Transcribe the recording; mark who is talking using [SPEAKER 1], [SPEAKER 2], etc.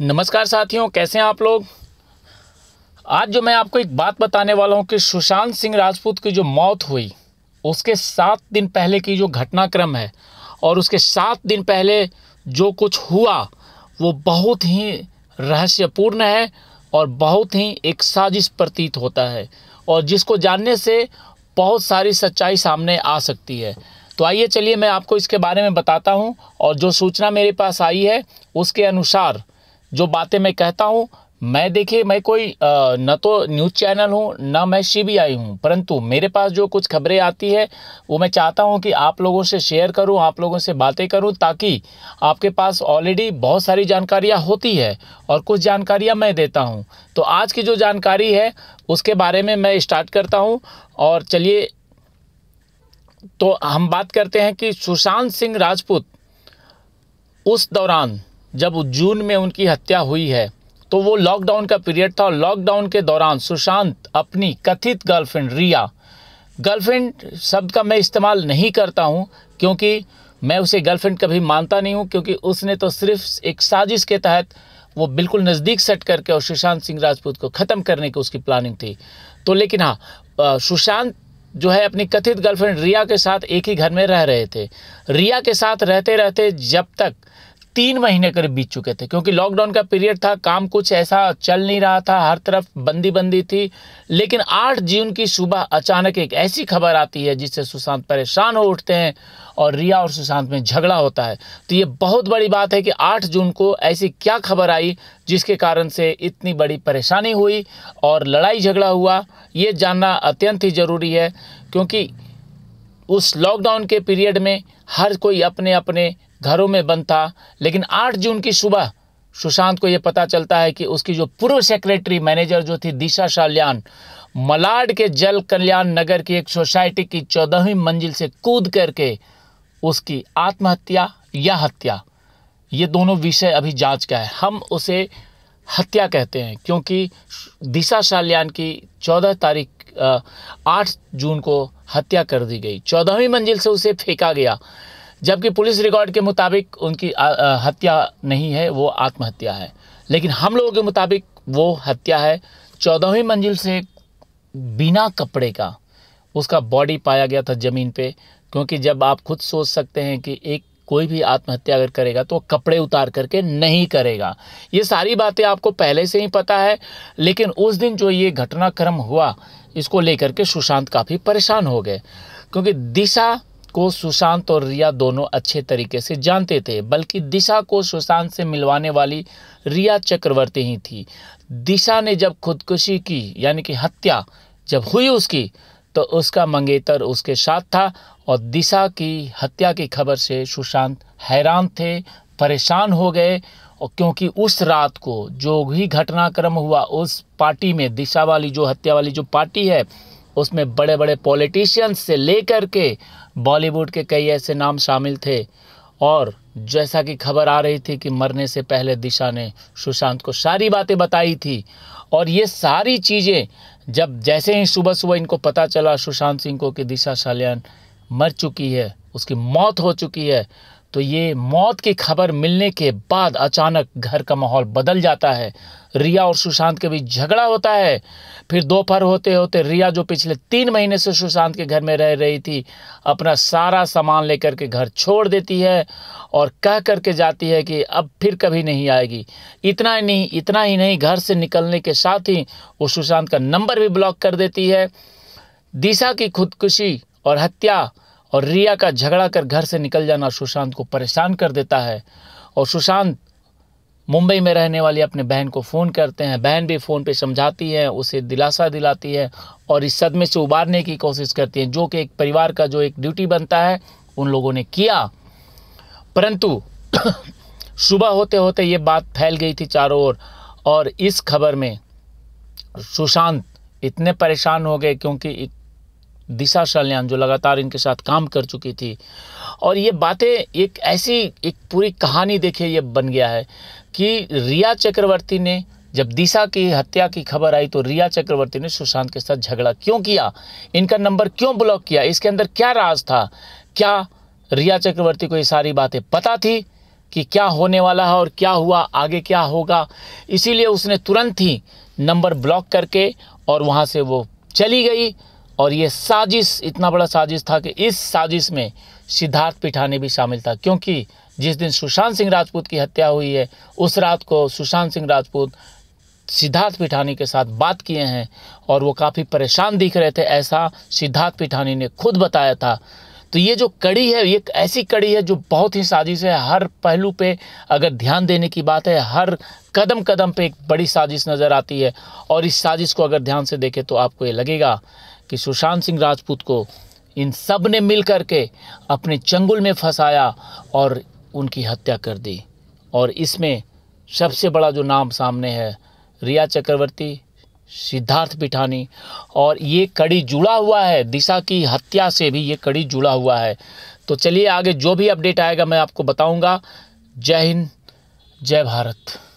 [SPEAKER 1] नमस्कार साथियों कैसे हैं आप लोग आज जो मैं आपको एक बात बताने वाला हूं कि सुशांत सिंह राजपूत की जो मौत हुई उसके सात दिन पहले की जो घटनाक्रम है और उसके सात दिन पहले जो कुछ हुआ वो बहुत ही रहस्यपूर्ण है और बहुत ही एक साजिश प्रतीत होता है और जिसको जानने से बहुत सारी सच्चाई सामने आ सकती है तो आइए चलिए मैं आपको इसके बारे में बताता हूँ और जो सूचना मेरे पास आई है उसके अनुसार जो बातें मैं कहता हूँ मैं देखिए मैं कोई न तो न्यूज़ चैनल हूँ ना मैं सीबीआई हूँ परंतु मेरे पास जो कुछ खबरें आती है वो मैं चाहता हूँ कि आप लोगों से शेयर करूँ आप लोगों से बातें करूँ ताकि आपके पास ऑलरेडी बहुत सारी जानकारियाँ होती है और कुछ जानकारियाँ मैं देता हूँ तो आज की जो जानकारी है उसके बारे में मैं स्टार्ट करता हूँ और चलिए तो हम बात करते हैं कि सुशांत सिंह राजपूत उस दौरान जब जून में उनकी हत्या हुई है तो वो लॉकडाउन का पीरियड था और लॉकडाउन के दौरान सुशांत अपनी कथित गर्लफ्रेंड रिया गर्लफ्रेंड शब्द का मैं इस्तेमाल नहीं करता हूँ क्योंकि मैं उसे गर्लफ्रेंड कभी मानता नहीं हूँ क्योंकि उसने तो सिर्फ एक साजिश के तहत वो बिल्कुल नज़दीक सेट करके और सुशांत सिंह राजपूत को ख़त्म करने की उसकी प्लानिंग थी तो लेकिन हाँ सुशांत जो है अपनी कथित गर्लफ्रेंड रिया के साथ एक ही घर में रह रहे थे रिया के साथ रहते रहते जब तक तीन महीने करीब बीत चुके थे क्योंकि लॉकडाउन का पीरियड था काम कुछ ऐसा चल नहीं रहा था हर तरफ बंदी बंदी थी लेकिन 8 जून की सुबह अचानक एक ऐसी खबर आती है जिससे सुशांत परेशान हो उठते हैं और रिया और सुशांत में झगड़ा होता है तो ये बहुत बड़ी बात है कि 8 जून को ऐसी क्या खबर आई जिसके कारण से इतनी बड़ी परेशानी हुई और लड़ाई झगड़ा हुआ ये जानना अत्यंत ही ज़रूरी है क्योंकि उस लॉकडाउन के पीरियड में हर कोई अपने अपने घरों में बंद था लेकिन 8 जून की सुबह सुशांत को यह पता चलता है कि उसकी जो पूर्व सेक्रेटरी मैनेजर जो थी दिशा शाल्यान मलाड के जल कल्याण नगर की एक सोसाइटी की चौदहवीं मंजिल से कूद करके उसकी आत्महत्या या हत्या ये दोनों विषय अभी जांच का है हम उसे हत्या कहते हैं क्योंकि दिशा शाल्यान की चौदह तारीख आठ जून को हत्या कर दी गई चौदहवीं मंजिल से उसे फेंका गया जबकि पुलिस रिकॉर्ड के मुताबिक उनकी हत्या नहीं है वो आत्महत्या है लेकिन हम लोगों के मुताबिक वो हत्या है चौदहवीं मंजिल से बिना कपड़े का उसका बॉडी पाया गया था ज़मीन पे क्योंकि जब आप खुद सोच सकते हैं कि एक कोई भी आत्महत्या अगर करेगा तो कपड़े उतार करके नहीं करेगा ये सारी बातें आपको पहले से ही पता है लेकिन उस दिन जो ये घटनाक्रम हुआ इसको लेकर के सुशांत काफ़ी परेशान हो गए क्योंकि दिशा को सुशांत और रिया दोनों अच्छे तरीके से जानते थे बल्कि दिशा को सुशांत से मिलवाने वाली रिया चक्रवर्ती ही थी दिशा ने जब खुदकुशी की यानी कि हत्या जब हुई उसकी तो उसका मंगेतर उसके साथ था और दिशा की हत्या की खबर से सुशांत हैरान थे परेशान हो गए और क्योंकि उस रात को जो भी घटनाक्रम हुआ उस पार्टी में दिशा वाली जो हत्या वाली जो पार्टी है उसमें बड़े बड़े पॉलिटिशियंस से लेकर के बॉलीवुड के कई ऐसे नाम शामिल थे और जैसा कि खबर आ रही थी कि मरने से पहले दिशा ने सुशांत को सारी बातें बताई थी और ये सारी चीज़ें जब जैसे ही सुबह सुबह इनको पता चला सुशांत सिंह को कि दिशा सालियान मर चुकी है उसकी मौत हो चुकी है तो ये मौत की खबर मिलने के बाद अचानक घर का माहौल बदल जाता है रिया और सुशांत के बीच झगड़ा होता है फिर दोपहर होते होते रिया जो पिछले तीन महीने से सुशांत के घर में रह रही थी अपना सारा सामान लेकर के घर छोड़ देती है और कह कर के जाती है कि अब फिर कभी नहीं आएगी इतना ही नहीं इतना ही नहीं घर से निकलने के साथ ही वो सुशांत का नंबर भी ब्लॉक कर देती है दिशा की खुदकुशी और हत्या और रिया का झगड़ा कर घर से निकल जाना सुशांत को परेशान कर देता है और सुशांत मुंबई में रहने वाली अपने बहन को फ़ोन करते हैं बहन भी फ़ोन पे समझाती है उसे दिलासा दिलाती है और इस सदमे से उबारने की कोशिश करती है जो कि एक परिवार का जो एक ड्यूटी बनता है उन लोगों ने किया परंतु सुबह होते होते ये बात फैल गई थी चारों ओर और इस खबर में सुशांत इतने परेशान हो गए क्योंकि दिशा सल्यान जो लगातार इनके साथ काम कर चुकी थी और ये बातें एक ऐसी एक पूरी कहानी देखिए ये बन गया है कि रिया चक्रवर्ती ने जब दिशा की हत्या की खबर आई तो रिया चक्रवर्ती ने सुशांत के साथ झगड़ा क्यों किया इनका नंबर क्यों ब्लॉक किया इसके अंदर क्या राज था क्या रिया चक्रवर्ती को ये सारी बातें पता थी कि क्या होने वाला है और क्या हुआ आगे क्या होगा इसीलिए उसने तुरंत ही नंबर ब्लॉक करके और वहाँ से वो चली गई और ये साजिश इतना बड़ा साजिश था कि इस साजिश में सिद्धार्थ पिठानी भी शामिल था क्योंकि जिस दिन सुशांत सिंह राजपूत की हत्या हुई है उस रात को सुशांत सिंह राजपूत सिद्धार्थ पिठानी के साथ बात किए हैं और वो काफ़ी परेशान दिख रहे थे ऐसा सिद्धार्थ पिठानी ने खुद बताया था तो ये जो कड़ी है ये ऐसी कड़ी है जो बहुत ही साजिश है हर पहलू पे अगर ध्यान देने की बात है हर कदम कदम पे एक बड़ी साजिश नज़र आती है और इस साजिश को अगर ध्यान से देखें तो आपको ये लगेगा कि सुशांत सिंह राजपूत को इन सब ने मिल करके अपने चंगुल में फंसाया और उनकी हत्या कर दी और इसमें सबसे बड़ा जो नाम सामने है रिया चक्रवर्ती सिद्धार्थ पिठानी और ये कड़ी जुड़ा हुआ है दिशा की हत्या से भी ये कड़ी जुड़ा हुआ है तो चलिए आगे जो भी अपडेट आएगा मैं आपको बताऊंगा जय हिंद जय भारत